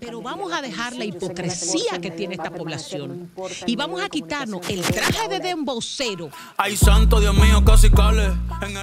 Pero vamos a dejar la hipocresía que tiene esta población y vamos a quitarnos el traje de dembocero. Ay, santo Dios En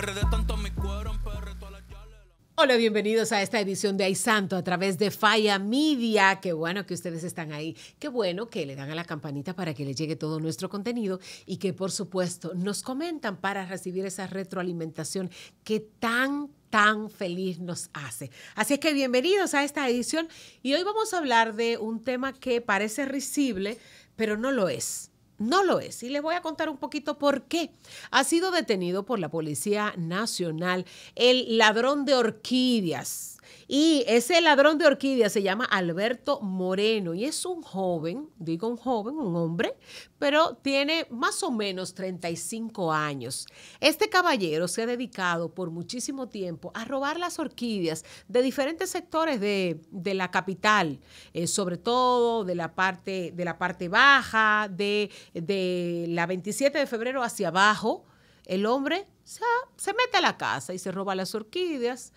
Hola, bienvenidos a esta edición de Ay Santo a través de Falla Media. Qué bueno que ustedes están ahí. Qué bueno que le dan a la campanita para que les llegue todo nuestro contenido y que, por supuesto, nos comentan para recibir esa retroalimentación que tan tan feliz nos hace. Así es que bienvenidos a esta edición y hoy vamos a hablar de un tema que parece risible, pero no lo es. No lo es. Y les voy a contar un poquito por qué. Ha sido detenido por la Policía Nacional el ladrón de orquídeas. Y ese ladrón de orquídeas se llama Alberto Moreno y es un joven, digo un joven, un hombre, pero tiene más o menos 35 años. Este caballero se ha dedicado por muchísimo tiempo a robar las orquídeas de diferentes sectores de, la capital, eh, sobre todo de la parte, de la parte baja, de, de la 27 de febrero hacia abajo el hombre se, mete a la casa y se roba las orquídeas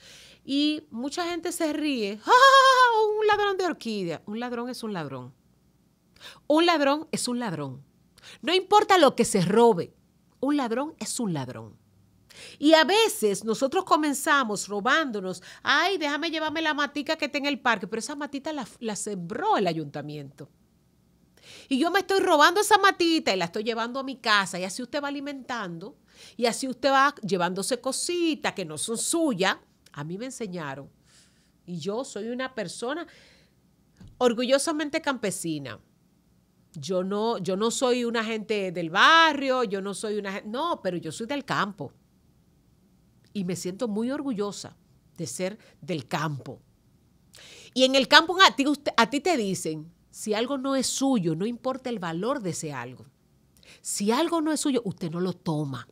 y mucha gente se ríe. ¡Ah, un ladrón de orquídeas! Un ladrón es un ladrón. Un ladrón es un ladrón. No importa lo que se robe, un ladrón es un ladrón. Y a veces nosotros comenzamos robándonos, ay, déjame llevarme la matita que está en el parque, pero esa matita la, la, sembró el ayuntamiento. Y yo me estoy robando esa matita y la estoy llevando a mi casa y así usted va alimentando y así usted va llevándose cositas que no son suyas. A mí me enseñaron. Y yo soy una persona orgullosamente campesina. Yo no, yo no soy una gente del barrio, yo no soy una gente, no, pero yo soy del campo. Y me siento muy orgullosa de ser del campo. Y en el campo a ti te dicen, si algo no es suyo, no importa el valor de ese algo. Si algo no es suyo, usted no lo toma.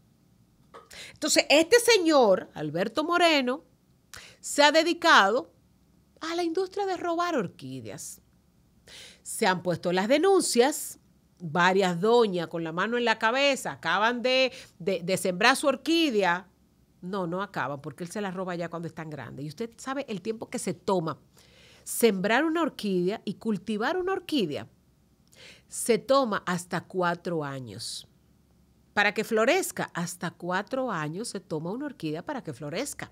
Entonces, este señor, Alberto Moreno, se ha dedicado a la industria de robar orquídeas. Se han puesto las denuncias, varias doñas con la mano en la cabeza acaban de, de, sembrar su orquídea. No, no acaban, porque él se la roba ya cuando es tan grande. Y usted sabe el tiempo que se toma sembrar una orquídea y cultivar una orquídea. Se toma hasta cuatro años para que florezca. Hasta cuatro años se toma una orquídea para que florezca.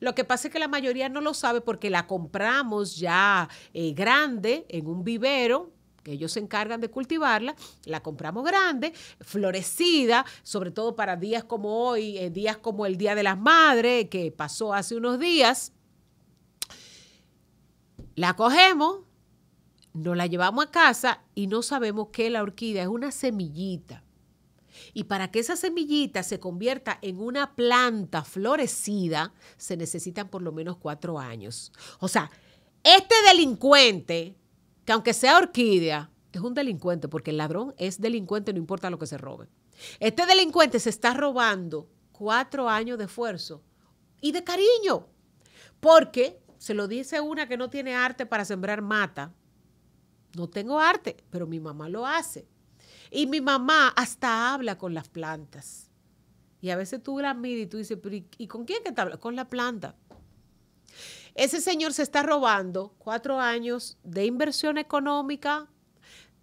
Lo que pasa es que la mayoría no lo sabe porque la compramos ya eh, grande en un vivero que ellos se encargan de cultivarla, la compramos grande, florecida, sobre todo para días como hoy, eh, días como el Día de las Madres, que pasó hace unos días. La cogemos, nos la llevamos a casa y no sabemos que la orquídea es una semillita y para que esa semillita se convierta en una planta florecida, se necesitan por lo menos cuatro años. O sea, este delincuente, que aunque sea orquídea, es un delincuente, porque el ladrón es delincuente, no importa lo que se robe. Este delincuente se está robando cuatro años de esfuerzo y de cariño, porque se lo dice una que no tiene arte para sembrar mata. No tengo arte, pero mi mamá lo hace. Y mi mamá hasta habla con las plantas. Y a veces tú la miras y tú dices, ¿y con quién que te habla? Con la planta. Ese señor se está robando cuatro años de inversión económica,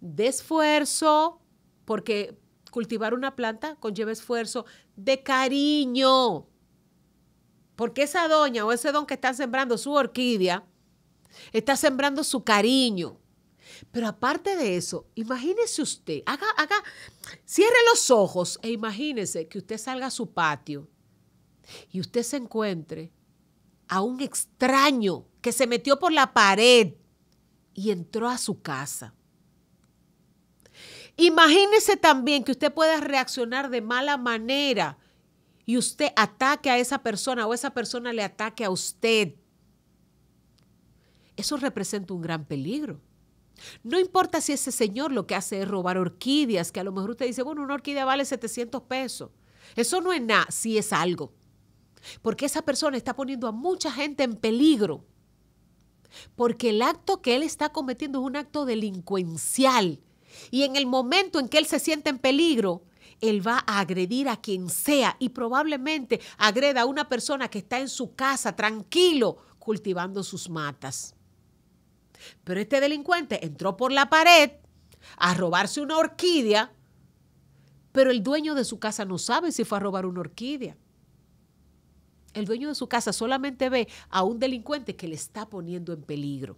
de esfuerzo, porque cultivar una planta conlleva esfuerzo, de cariño. Porque esa doña o ese don que está sembrando su orquídea, está sembrando su cariño. Pero aparte de eso, imagínese usted, haga, haga, cierre los ojos e imagínese que usted salga a su patio y usted se encuentre a un extraño que se metió por la pared y entró a su casa. Imagínese también que usted pueda reaccionar de mala manera y usted ataque a esa persona o esa persona le ataque a usted. Eso representa un gran peligro. No importa si ese señor lo que hace es robar orquídeas, que a lo mejor usted dice, bueno, una orquídea vale 700 pesos. Eso no es nada, sí es algo. Porque esa persona está poniendo a mucha gente en peligro. Porque el acto que él está cometiendo es un acto delincuencial. Y en el momento en que él se siente en peligro, él va a agredir a quien sea y probablemente agreda a una persona que está en su casa tranquilo cultivando sus matas. Pero este delincuente entró por la pared a robarse una orquídea, pero el dueño de su casa no sabe si fue a robar una orquídea. El dueño de su casa solamente ve a un delincuente que le está poniendo en peligro.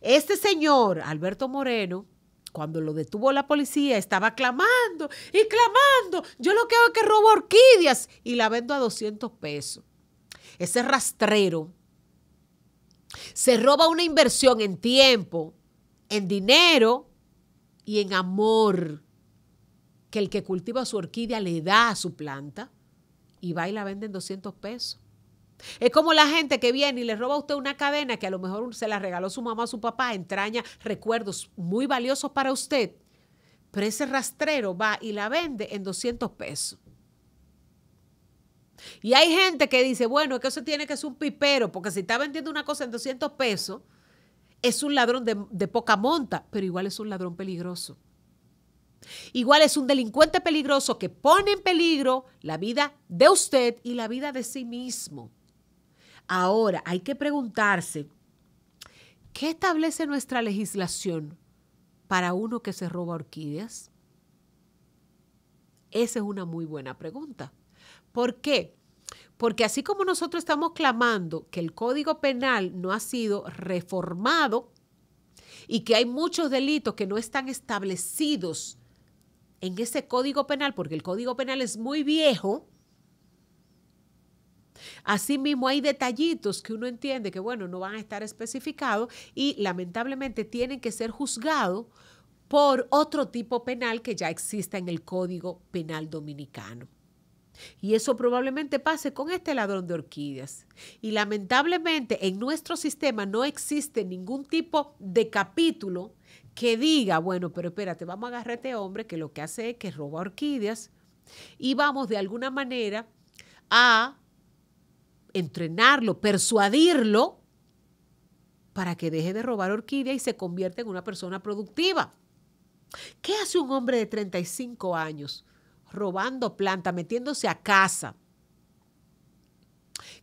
Este señor, Alberto Moreno, cuando lo detuvo la policía, estaba clamando y clamando, yo lo que hago es que robo orquídeas y la vendo a 200 pesos. Ese rastrero se roba una inversión en tiempo, en dinero y en amor que el que cultiva su orquídea le da a su planta y va y la vende en 200 pesos. Es como la gente que viene y le roba a usted una cadena que a lo mejor se la regaló su mamá o su papá, entraña recuerdos muy valiosos para usted, pero ese rastrero va y la vende en 200 pesos. Y hay gente que dice, bueno, es que eso tiene que ser un pipero, porque si está vendiendo una cosa en 200 pesos, es un ladrón de, de poca monta, pero igual es un ladrón peligroso. Igual es un delincuente peligroso que pone en peligro la vida de usted y la vida de sí mismo. Ahora, hay que preguntarse, ¿qué establece nuestra legislación para uno que se roba orquídeas? Esa es una muy buena pregunta. ¿Por qué? Porque así como nosotros estamos clamando que el Código Penal no ha sido reformado y que hay muchos delitos que no están establecidos en ese Código Penal, porque el Código Penal es muy viejo, Asimismo, hay detallitos que uno entiende que, bueno, no van a estar especificados y lamentablemente tienen que ser juzgados por otro tipo penal que ya exista en el Código Penal Dominicano. Y eso probablemente pase con este ladrón de orquídeas. Y lamentablemente en nuestro sistema no existe ningún tipo de capítulo que diga, bueno, pero espérate, vamos a agarrar a este hombre que lo que hace es que roba orquídeas y vamos de alguna manera a entrenarlo, persuadirlo para que deje de robar orquídeas y se convierta en una persona productiva. ¿Qué hace un hombre de 35 años robando planta, metiéndose a casa,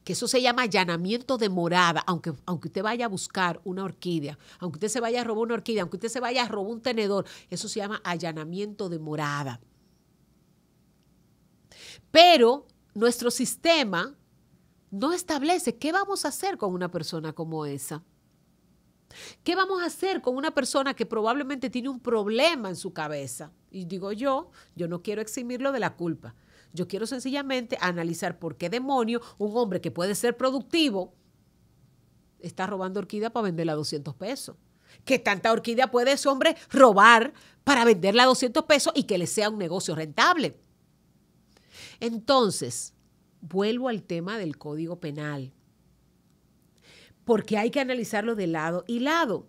que eso se llama allanamiento de morada, aunque, aunque usted vaya a buscar una orquídea, aunque usted se vaya a robar una orquídea, aunque usted se vaya a robar un tenedor, eso se llama allanamiento de morada. Pero nuestro sistema no establece qué vamos a hacer con una persona como esa. ¿Qué vamos a hacer con una persona que probablemente tiene un problema en su cabeza? Y digo yo, yo no quiero eximirlo de la culpa. Yo quiero sencillamente analizar por qué demonio un hombre que puede ser productivo está robando orquídea para venderla a 200 pesos. ¿Qué tanta orquídea puede ese hombre robar para venderla a 200 pesos y que le sea un negocio rentable? Entonces, vuelvo al tema del Código Penal porque hay que analizarlo de lado y lado.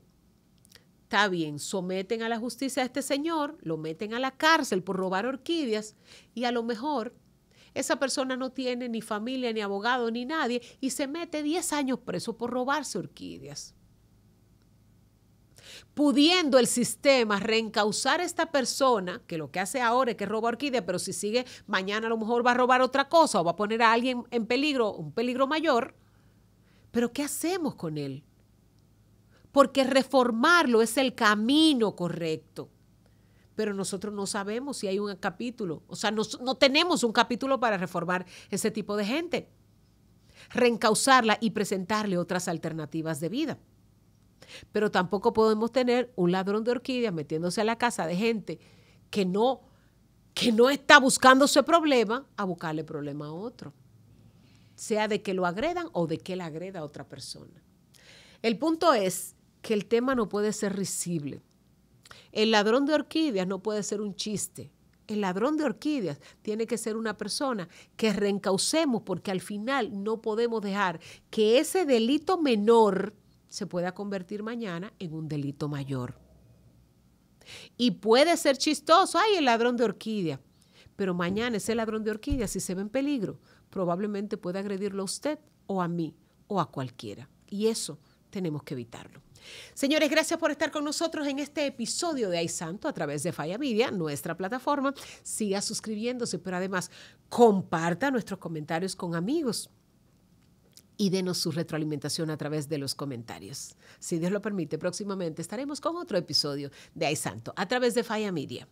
Está bien, someten a la justicia a este señor, lo meten a la cárcel por robar orquídeas y a lo mejor esa persona no tiene ni familia, ni abogado, ni nadie y se mete 10 años preso por robarse orquídeas. Pudiendo el sistema reencausar a esta persona, que lo que hace ahora es que roba orquídeas, pero si sigue mañana a lo mejor va a robar otra cosa o va a poner a alguien en peligro, un peligro mayor, pero ¿qué hacemos con él? Porque reformarlo es el camino correcto. Pero nosotros no sabemos si hay un capítulo. O sea, no, tenemos un capítulo para reformar ese tipo de gente. Reencauzarla y presentarle otras alternativas de vida. Pero tampoco podemos tener un ladrón de orquídeas metiéndose a la casa de gente que no, que no está buscando ese problema a buscarle problema a otro sea de que lo agredan o de que le agreda a otra persona. El punto es que el tema no puede ser risible. El ladrón de orquídeas no puede ser un chiste. El ladrón de orquídeas tiene que ser una persona que reencaucemos porque al final no podemos dejar que ese delito menor se pueda convertir mañana en un delito mayor. Y puede ser chistoso, ay, el ladrón de orquídeas, pero mañana ese ladrón de orquídeas, si se ve en peligro, probablemente pueda agredirlo a usted o a mí o a cualquiera. Y eso tenemos que evitarlo. Señores, gracias por estar con nosotros en este episodio de Ay Santo a través de Falla Media, nuestra plataforma. Siga suscribiéndose, pero además comparta nuestros comentarios con amigos y denos su retroalimentación a través de los comentarios. Si Dios lo permite, próximamente estaremos con otro episodio de Ay Santo a través de Falla Media.